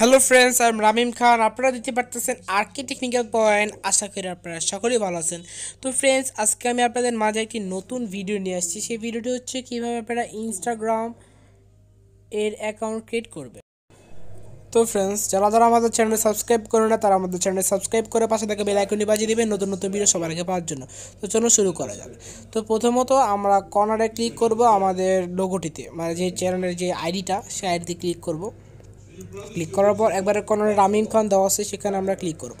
hello friends আমি রামিম খান আপনারা দিতে পারতেছেন আর কি টেকনিক্যাল পয়েন্ট আশা করি আপনারা সকলেই ভালো আছেন তো ফ্রেন্ডস আজকে আমি আপনাদের মাঝে একটি নতুন ভিডিও নিয়ে আসছি সেই ভিডিওটি হচ্ছে কীভাবে আপনারা ইনস্টাগ্রাম এর অ্যাকাউন্ট ক্রিয়েট করবে তো ফ্রেন্ডস যারা যারা আমাদের চ্যানেলে সাবস্ক্রাইব করে না তারা আমাদের চ্যানেলে সাবস্ক্রাইব করে পাশে থাকা বেল আইকনটি বাজিয়ে দেবেন নতুন নতুন ভিডিও সবার আগে পাওয়ার জন্য তো চলো শুরু করা যাবে তো প্রথমত আমরা কর্নারে ক্লিক করব আমাদের লোগোটিতে মানে যে চ্যানেলের যে আইডিটা সেই আইডিতে ক্লিক করব ক্লিক করার পর একবারে কোনো রামিন খান দেওয়া আছে সেখানে আমরা ক্লিক করব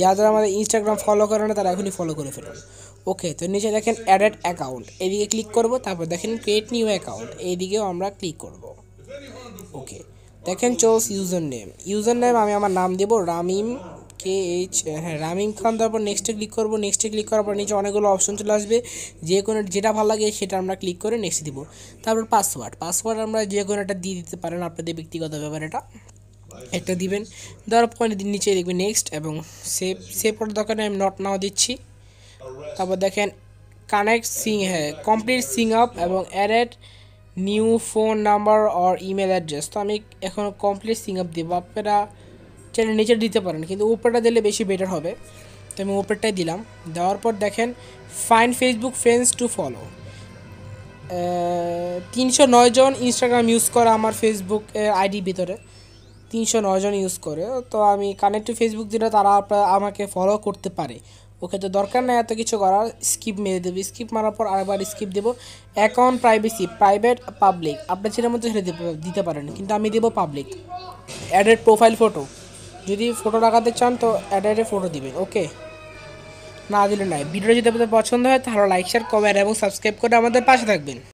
যারা যারা আমাদের ইনস্টাগ্রাম ফলো করে না তারা এখনই ফলো করে ফেলুন ওকে তো নিচে দেখেন অ্যাডেড অ্যাকাউন্ট এদিকে ক্লিক করব তারপর দেখেন ক্রিয়েট নিউ অ্যাকাউন্ট এইদিকেও আমরা ক্লিক করব ওকে দেখেন choose user name user name আমি আমার নাম দেব রামিম কে এইচ হ্যাঁ রামিং খান তারপর নেক্সটে ক্লিক করবো নেক্সটে ক্লিক করার পর নিচে অনেকগুলো অপশন চলে আসবে যে কোনো যেটা ভালো লাগে সেটা আমরা ক্লিক করে নেক্সট দিব তারপর পাসওয়ার্ড পাসওয়ার্ড আমরা যে কোনো একটা দিয়ে দিতে পারেন আপনাদের ব্যক্তিগত ব্যাপার এটা একটা দিবেন ধরো দেওয়ার দিন নিচে দেখবেন নেক্সট এবং সেভ সেভ করার দোকানে আমি নট নাও দিচ্ছি তারপর দেখেন কানেক্ট সিং হ্যাঁ কমপ্লিট সিং আপ এবং অ্যারেট new phone number or email address তো আমি এখন কমপ্লিট সিং আপ দেবো আপনারা চাইলে নিচে দিতে পারেন কিন্তু উপরটা দিলে বেশি বেটার হবে তো আমি উপরটাই দিলাম দেওয়ার পর দেখেন find Facebook friends to follow তিনশো জন ইনস্টাগ্রাম ইউজ করে আমার ফেসবুক আইডি ভিতরে তিনশো জন ইউজ করে তো আমি কানেক্ট টু ফেসবুক দিলে তারা আমাকে ফলো করতে পারে ওকে তো দরকার নেই এত কিছু করার স্কিপ মেরে দেবো স্কিপ মারার পর আরেকবার স্কিপ দেবো অ্যাকাউন্ট প্রাইভেসি প্রাইভেট পাবলিক আপনার ছেলের মধ্যে ছেড়ে দিতে পারেন কিন্তু আমি দেবো পাবলিক অ্যাডেড প্রোফাইল ফটো যদি ফটো লাগাতে চান তো অ্যাডাইটে ফটো দিবেন ওকে না দিলে নাই ভিডিওটা যদি আপনাদের পছন্দ হয় তাহলে লাইক শেয়ার কমেন্ট এবং সাবস্ক্রাইব করে আমাদের পাশে থাকবেন